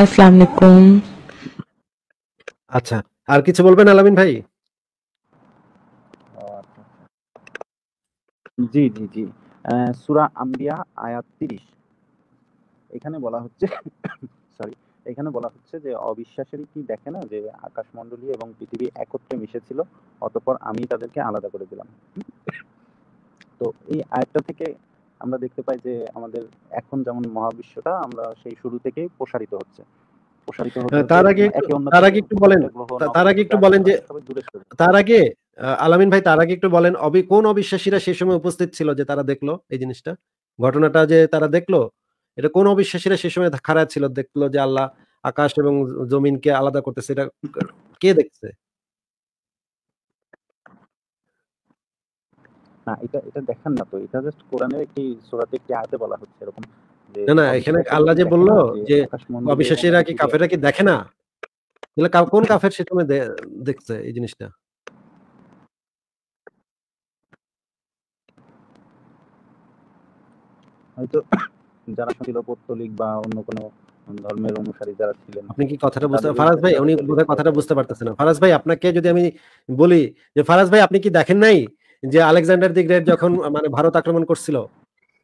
আসসালামু আলাইকুম আচ্ছা আর কিছু বলবেন আলামিন ভাই জি জি জি আম্বিয়া আয়াত 30 এখানে বলা হচ্ছে সরি এখানে বলা হচ্ছে যে অবিশ্বাসেরই কি দেখে না যে আকাশমণ্ডলী এবং পৃথিবী একত্রে মিশেছিল অতঃপর আমি তাদেরকে আলাদা করে দিলাম তো এই আয়াতটা থেকে আমরা দেখতে পাই যে আমাদের এখন যেমন মহাবিশ্বটা আমরা সেই শুরু থেকেই প্রসারিত হচ্ছে তার আগে তার আগে একটু বলেন তার আগে একটু বলেন যে তার আগে আলামিন ভাই তার আগে একটু বলেন অবি কোন অবিশ্বাসীরা সেই সময় উপস্থিত ছিল যে তারা দেখলো এই জিনিসটা ঘটনাটা যে তারা দেখলো এটা কোন অবিশ্বাসীরা সেই সময় খারাপ ছিল দেখলো যে আল্লাহ আকাশ এবং জমিনকে আলাদা করতেছে এটা কে দেখছে না এটা এটা দেখান না তো এটা জাস্ট কোরআনের একটি সূরাতে একটি আয়াতে বলা হচ্ছে এরকম না না এখানে আল্লাহ যে বললো যে অবিশ্বাসীরা কি কাফেররা কি দেখে না তাহলে কোন কাফের দেখছে এই জিনিসটা হয়তো যারা ছিল বা অন্য কোনো ধর্মের অনুসারী যারা ছিলেন আপনি কি কথাটা বুঝতে ফারাজ ভাই উনি বোধহয় কথাটা বুঝতে পারতেছেন না ফারাজ ভাই আপনাকে যদি আমি বলি যে ফারাজ ভাই আপনি কি দেখেন নাই যে আলেকজান্ডার দি গ্রেট যখন মানে ভারত আক্রমণ করছিল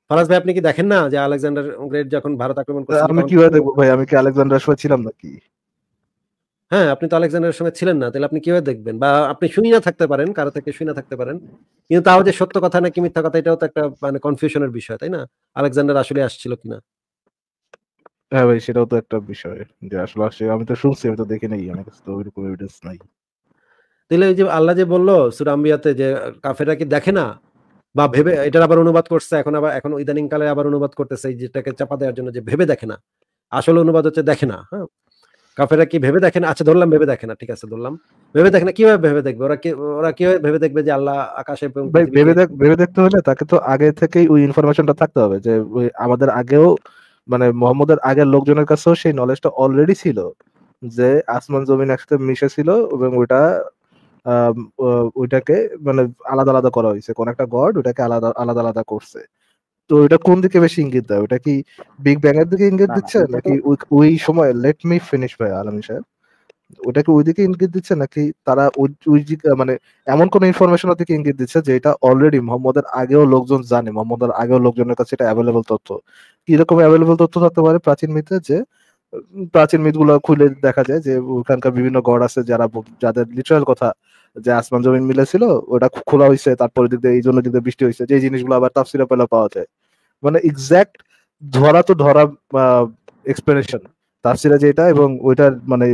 ফরাজ ভাই আপনি কি দেখেন না যে আলেকজান্ডার গ্রেট যখন ভারত আক্রমণ করছিল আমি কিভাবে দেখবো ভাই আমি কি আলেকজান্ডার সময় ছিলাম নাকি হ্যাঁ আপনি তো আলেকজান্ডারের সময় ছিলেন না তাহলে আপনি কিভাবে দেখবেন বা আপনি শুনি না থাকতে পারেন কারো থেকে শুনি না থাকতে পারেন কিন্তু তাও যে সত্য কথা নাকি মিথ্যা কথা এটাও তো একটা মানে কনফিউশনের বিষয় তাই না আলেকজান্ডার আসলে আসছিল কিনা হ্যাঁ ভাই সেটাও তো একটা বিষয় যে আসলে আসে আমি তো শুনছি আমি তো দেখে নাই আমার কাছে তো ওইরকম এভিডেন্স নাই তাহলে যে আল্লাহ যে বললো সুরাম্বিয়াতে যে কাফেরা কি দেখে না বা ভেবে এটার আবার অনুবাদ করছে এখন আবার এখন ইদানিং কালে আবার অনুবাদ করতেছে এই যেটাকে চাপা দেওয়ার জন্য যে ভেবে দেখে না আসলে অনুবাদ হচ্ছে দেখে না হ্যাঁ কাফেরা কি ভেবে দেখে না আচ্ছা ধরলাম ভেবে দেখে না ঠিক আছে ধরলাম ভেবে দেখে না কিভাবে ভেবে দেখবে ওরা কি ওরা কিভাবে ভেবে দেখবে যে আল্লাহ আকাশে ভেবে দেখ ভেবে দেখতে হলে তাকে তো আগে থেকেই ওই ইনফরমেশনটা থাকতে হবে যে আমাদের আগেও মানে মোহাম্মদের আগের লোকজনের কাছেও সেই নলেজটা অলরেডি ছিল যে আসমান জমিন একসাথে মিশে ছিল এবং ওটা ওইটাকে মানে আলাদা আলাদা করা হয়েছে কোন একটা গড ওটাকে আলাদা আলাদা আলাদা করছে তো ওইটা কোন দিকে বেশি ইঙ্গিত দেয় ওটা কি বিগ ব্যাং এর দিকে ইঙ্গিত দিচ্ছে নাকি ওই সময় লেট মি ফিনিশ ভাই আলম সাহেব ওটাকে ওইদিকে ইঙ্গিত দিচ্ছে নাকি তারা ওই মানে এমন কোন ইনফরমেশন ওদিকে ইঙ্গিত দিচ্ছে যে এটা অলরেডি মোহাম্মদের আগেও লোকজন জানে মোহাম্মদের আগেও লোকজনের কাছে এটা অ্যাভেলেবল তথ্য কিরকম অ্যাভেলেবল তথ্য থাকতে পারে প্রাচীন মিথে যে প্রাচীন মিথগুলো খুলে দেখা যায় যে ওখানকার বিভিন্ন গড় আছে যারা যাদের লিটারাল কথা যে আসমান জমিন মিলেছিল ওটা খোলা হয়েছে তারপরে যদি এই জন্য যদি বৃষ্টি হয়েছে যে জিনিসগুলো আবার তাফসিরা পেলে পাওয়া যায় মানে এক্স্যাক্ট ধরা তো ধরা এক্সপ্লেনেশন তাফসিরা যেটা এবং ওইটার মানে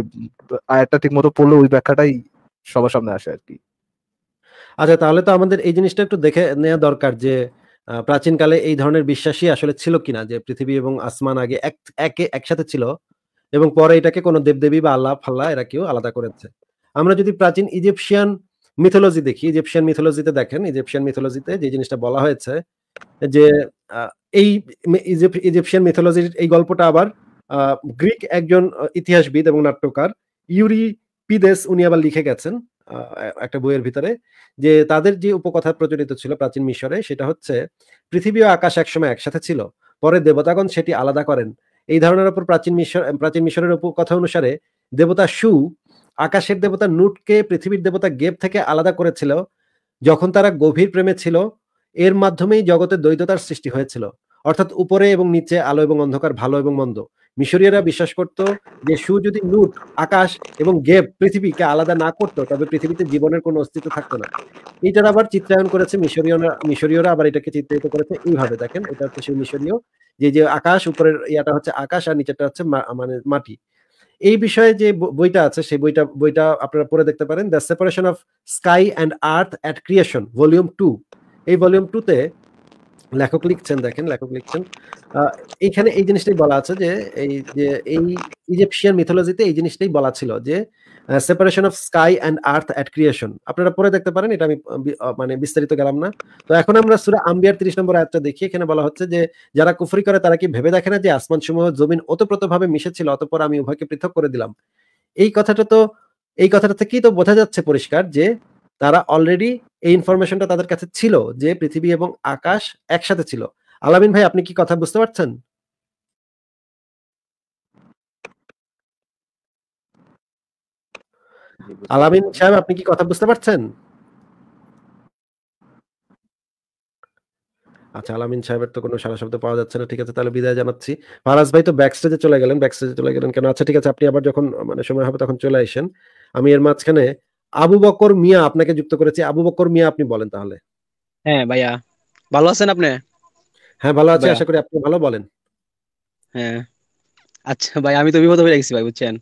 আয়াতটা ঠিক মতো পড়লে ওই ব্যাখ্যাটাই সবার সামনে আসে আর কি আচ্ছা তাহলে তো আমাদের এই জিনিসটা একটু দেখে নেওয়া দরকার যে প্রাচীনকালে এই ধরনের বিশ্বাসই আসলে ছিল কিনা যে পৃথিবী এবং আসমান আগে এক একে একসাথে ছিল এবং পরে এটাকে কোনো দেবদেবী বা আল্লাহ ফাল্লাহ এরা কেউ আলাদা করেছে আমরা যদি প্রাচীন ইজিপশিয়ান মিথোলজি দেখি ইজিপশিয়ান মিথোলজিতে দেখেন ইজিপশিয়ান মিথোলজিতে যে জিনিসটা বলা হয়েছে যে এই ইজিপশিয়ান মিথোলজির এই গল্পটা আবার গ্রিক একজন ইতিহাসবিদ এবং নাট্যকার ইউরি পিদেস উনি আবার লিখে গেছেন একটা বইয়ের ভিতরে যে তাদের যে উপকথা প্রচলিত ছিল প্রাচীন মিশরে সেটা হচ্ছে পৃথিবী ও আকাশ একসময় একসাথে ছিল পরে দেবতাগণ সেটি আলাদা করেন এই ধারণার উপর প্রাচীন মিশর প্রাচীন মিশরের উপর কথা অনুসারে দেবতা সু আকাশের দেবতা নুটকে পৃথিবীর দেবতা গেব থেকে আলাদা করেছিল যখন তারা গভীর প্রেমে ছিল এর মাধ্যমেই জগতে দ্বৈততার সৃষ্টি হয়েছিল অর্থাৎ উপরে এবং নিচে আলো এবং অন্ধকার ভালো এবং মন্দ মিশরীয়রা বিশ্বাস করত যে সু যদি নুট আকাশ এবং গেপ পৃথিবীকে আলাদা না করতো তবে পৃথিবীতে জীবনের কোনো অস্তিত্ব থাকতো না এটার আবার চিত্রায়ন করেছে মিশরীয়রা মিশরীয়রা আবার এটাকে চিত্রিত করেছে এইভাবে দেখেন এটা হচ্ছে সেই মিশরীয় যে যে আকাশ উপরের ইয়াটা হচ্ছে আকাশ আর নিচেটা হচ্ছে মানে মাটি এই বিষয়ে যে বইটা আছে সেই বইটা বইটা আপনারা পড়ে দেখতে পারেন the separation of sky and earth at creation volume two এই ভলিউম টুতে লেখক লিখছেন দেখেন লেখক লিখছেন এখানে এই জিনিসটাই বলা আছে যে এই যে এই ইজিপশিয়ান মিথোলজিতে এই জিনিসটাই বলা ছিল যে separation of sky and earth at creation আপনারা পরে দেখতে পারেন এটা আমি মানে বিস্তারিত গেলাম না তো এখন আমরা সুরা আম্বিয়ার তিরিশ নম্বর আয়াতটা দেখি এখানে বলা হচ্ছে যে যারা কুফরি করে তারা কি ভেবে দেখে না যে আসমান সমূহ জমিন অতপ্রতভাবে মিশেছিল অতপর আমি উভয়কে পৃথক করে দিলাম এই কথাটা তো এই কথাটা থেকেই তো বোঝা যাচ্ছে পরিষ্কার যে তারা অলরেডি এই ইনফরমেশনটা তাদের কাছে ছিল যে পৃথিবী এবং আকাশ একসাথে ছিল আলামিন ভাই আপনি কি কথা বুঝতে পারছেন আলামিন সাহেব আপনি কি কথা বুঝতে পারছেন আচ্ছা আলামিন সাহেবের তো কোনো সারা শব্দ পাওয়া যাচ্ছে না ঠিক আছে তাহলে বিদায় জানাচ্ছি ফারাজ ভাই তো ব্যাক স্টেজে চলে গেলেন ব্যাক স্টেজে চলে গেলেন কেন আচ্ছা ঠিক আছে আপনি আবার যখন মানে সময় হবে তখন চলে আসেন আমি এর মাঝখানে আবু বকর মিয়া আপনাকে যুক্ত করেছে আবু বকর মিয়া আপনি বলেন তাহলে হ্যাঁ ভাইয়া ভালো আছেন আপনি হ্যাঁ ভালো আছি আশা করি আপনি ভালো বলেন হ্যাঁ আচ্ছা ভাই আমি তো বিপদ হয়ে গেছি ভাই বুঝছেন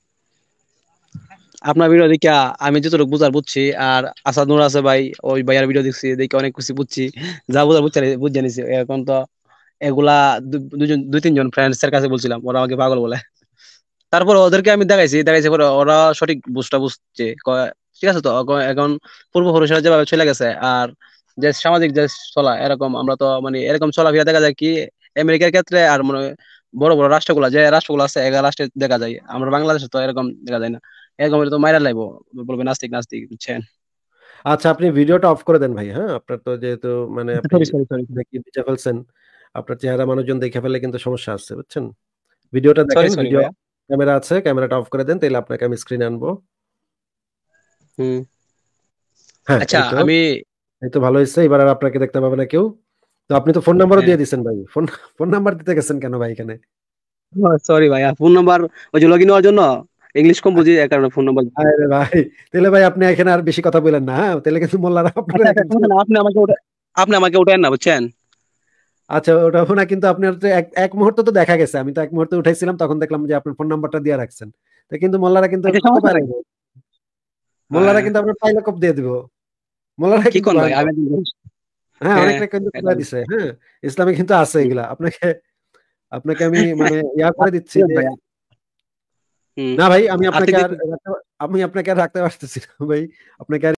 আপনার ভিডিও দেখে আমি যতটুকু বুঝার বুঝছি আর আসাদ নুর আছে ভাই ওই ভাইয়ার ভিডিও দেখছি দেখে অনেক খুশি বুঝছি যা বুঝার বুঝছি বুঝে নিছি এখন তো এগুলা দুজন দুই তিনজন ফ্রেন্ডস এর কাছে বলছিলাম ওরা আমাকে পাগল বলে তারপর ওদেরকে আমি দেখাইছি দেখাইছি পরে ওরা সঠিক বুঝটা বুঝছে ঠিক আছে তো এখন পূর্ব পূর্বপুরুষেরা যেভাবে চলে গেছে আর যে সামাজিক যে চলা এরকম আমরা তো মানে এরকম চলাফেরা দেখা যায় কি আমেরিকার ক্ষেত্রে আর মানে বড় বড় রাষ্ট্রগুলা যে রাষ্ট্রগুলো আছে এগারো রাষ্ট্রে দেখা যায় আমরা বাংলাদেশে তো এরকম দেখা যায় না এরকম তো মাইরা লাইব বলবে নাস্তিক নাস্তিক বুঝছেন আচ্ছা আপনি ভিডিওটা অফ করে দেন ভাই হ্যাঁ আপনার তো যেহেতু মানে দেখে ফেলছেন আপনার চেহারা মানুষজন দেখে ফেলে কিন্তু সমস্যা আছে বুঝছেন ভিডিওটা দেখেন ভিডিও ক্যামেরা আছে ক্যামেরাটা অফ করে দেন তাহলে আপনাকে আমি স্ক্রিনে আনবো হ্যাঁ আচ্ছা আমি এই তো ভালো হয়েছে এবার আর আপনাকে দেখতে পাবে না কেউ তো আপনি তো ফোন নাম্বারও হ্যাঁ। দিয়ে দিয়েছেন ভাই ফোন ফোন নাম্বার দিতে গেছেন কেন ভাই এখানে সরি হ্যাঁ, ভাই ফোন নাম্বার ওই যে হওয়ার জন্য ইংলিশ কম বুঝি এক কারণে ফোন নাম্বার আরে ভাই তাহলে ভাই আপনি এখানে আর বেশি কথা বলেন না হ্যাঁ? তাহলে কিন্তু মোল্লারা আচ্ছা, আচ্ছা, আপনি আমাকে আপনি আমাকে উঠায় না বুঝছেন আচ্ছা ওটা না কিন্তু আপনার এক মুহূর্ত তো দেখা গেছে আমি তো এক মুহূর্তে উঠাইছিলাম তখন দেখলাম যে আপনার ফোন নাম্বারটা দিয়ে রাখছেন তো কিন্তু মোল্লারা কিন্তু আচ্ছা, মুল্লাহরা হ্যাঁ। কিন্তু আমরা ফাইলকপ দিয়ে দেবুল্লাহরা কি কোন ভাই হ্যাঁ আরেক আরেক কিন্তু আছে হ্যাঁ ইসলামে কিন্তু আছে এগুলা আপনাকে আপনাকে আমি মানে ইয়া করে দিচ্ছি ভাই না ভাই আমি আপনাকে আচ্ছা, আমি আপনাকে রাখতে আসতেছি ভাই আপনাকে